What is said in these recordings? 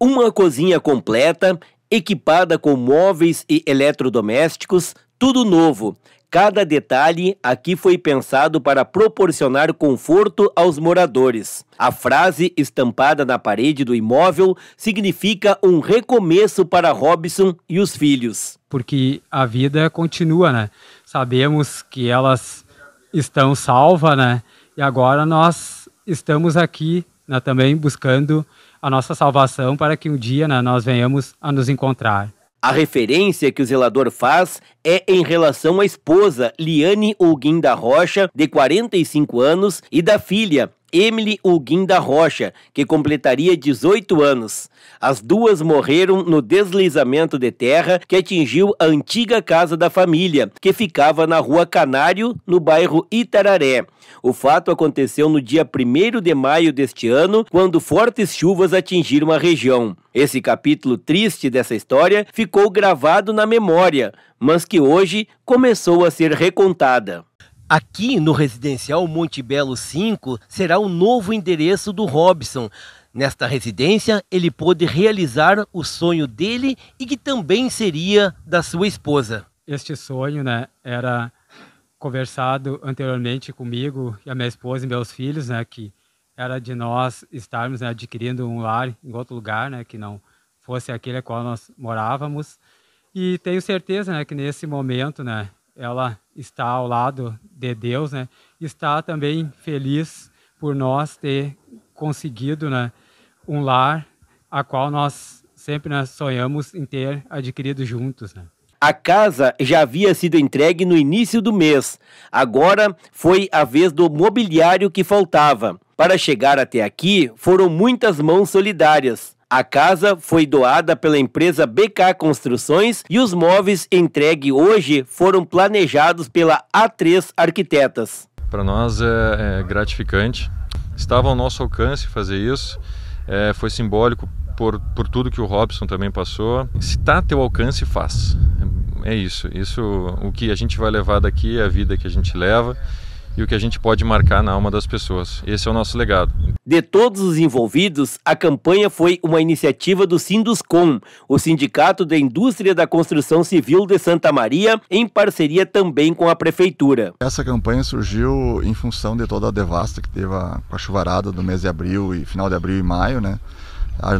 Uma cozinha completa, equipada com móveis e eletrodomésticos, tudo novo. Cada detalhe aqui foi pensado para proporcionar conforto aos moradores. A frase estampada na parede do imóvel significa um recomeço para Robson e os filhos. Porque a vida continua, né? Sabemos que elas estão salvas, né? E agora nós estamos aqui né, também buscando a nossa salvação para que um dia né, nós venhamos a nos encontrar. A referência que o zelador faz é em relação à esposa, Liane Huguin da Rocha, de 45 anos, e da filha, Emily Huguinda Rocha, que completaria 18 anos. As duas morreram no deslizamento de terra que atingiu a antiga casa da família, que ficava na Rua Canário, no bairro Itararé. O fato aconteceu no dia 1 de maio deste ano, quando fortes chuvas atingiram a região. Esse capítulo triste dessa história ficou gravado na memória, mas que hoje começou a ser recontada. Aqui no Residencial Monte Belo 5 será o novo endereço do Robson. Nesta residência, ele pôde realizar o sonho dele e que também seria da sua esposa. Este sonho né, era conversado anteriormente comigo e a minha esposa e meus filhos, né, que era de nós estarmos né, adquirindo um lar em outro lugar, né, que não fosse aquele a qual nós morávamos. E tenho certeza né, que nesse momento, né, ela está ao lado de Deus, né? Está também feliz por nós ter conseguido, né, um lar a qual nós sempre nós né, sonhamos em ter adquirido juntos, né? A casa já havia sido entregue no início do mês. Agora foi a vez do mobiliário que faltava. Para chegar até aqui, foram muitas mãos solidárias. A casa foi doada pela empresa BK Construções e os móveis entregue hoje foram planejados pela A3 Arquitetas. Para nós é, é gratificante, estava ao nosso alcance fazer isso, é, foi simbólico por, por tudo que o Robson também passou. Se está a teu alcance, faz. É, é isso. Isso o que a gente vai levar daqui é a vida que a gente leva e o que a gente pode marcar na alma das pessoas. Esse é o nosso legado. De todos os envolvidos, a campanha foi uma iniciativa do Sinduscom, o Sindicato da Indústria da Construção Civil de Santa Maria, em parceria também com a Prefeitura. Essa campanha surgiu em função de toda a devasta que teve com a chuvarada do mês de abril e final de abril e maio, né?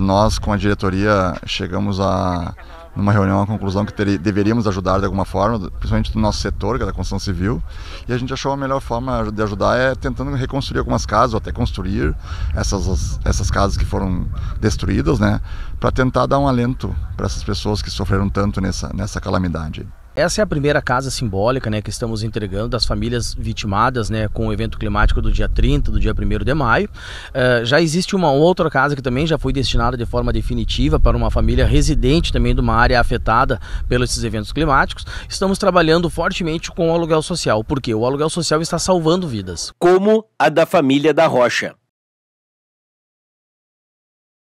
Nós, com a diretoria, chegamos a numa reunião a conclusão que ter, deveríamos ajudar de alguma forma, principalmente do nosso setor, que é da construção civil, e a gente achou a melhor forma de ajudar é tentando reconstruir algumas casas, ou até construir essas, essas casas que foram destruídas, né, para tentar dar um alento para essas pessoas que sofreram tanto nessa, nessa calamidade. Essa é a primeira casa simbólica né, que estamos entregando das famílias vitimadas né, com o evento climático do dia 30, do dia 1 de maio. Uh, já existe uma outra casa que também já foi destinada de forma definitiva para uma família residente também de uma área afetada pelos esses eventos climáticos. Estamos trabalhando fortemente com o aluguel social, porque o aluguel social está salvando vidas. Como a da família da Rocha.